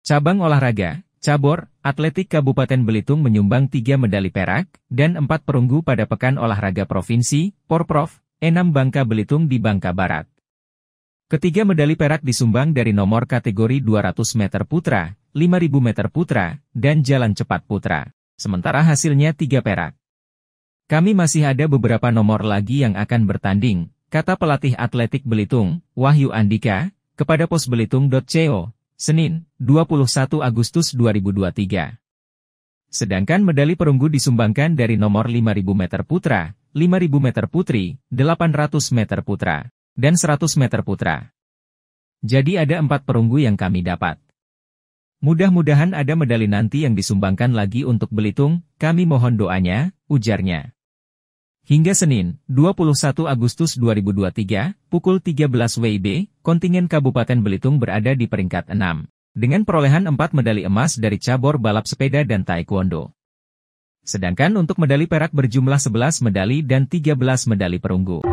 Cabang olahraga, cabur, atletik Kabupaten Belitung menyumbang 3 medali perak dan 4 perunggu pada Pekan Olahraga Provinsi, Porprov, Enam Bangka Belitung di Bangka Barat. Ketiga medali perak disumbang dari nomor kategori 200 meter putra, 5000 meter putra, dan jalan cepat putra. Sementara hasilnya 3 perak. Kami masih ada beberapa nomor lagi yang akan bertanding, kata pelatih atletik Belitung, Wahyu Andika, kepada posbelitung.co. Senin, 21 Agustus 2023. Sedangkan medali perunggu disumbangkan dari nomor 5000 meter putra, 5000 meter putri, 800 meter putra, dan 100 meter putra. Jadi ada empat perunggu yang kami dapat. Mudah-mudahan ada medali nanti yang disumbangkan lagi untuk Belitung, kami mohon doanya, ujarnya. Hingga Senin, 21 Agustus 2023, pukul 13 WIB, kontingen Kabupaten Belitung berada di peringkat 6, dengan perolehan 4 medali emas dari cabur balap sepeda dan taekwondo. Sedangkan untuk medali perak berjumlah 11 medali dan 13 medali perunggu.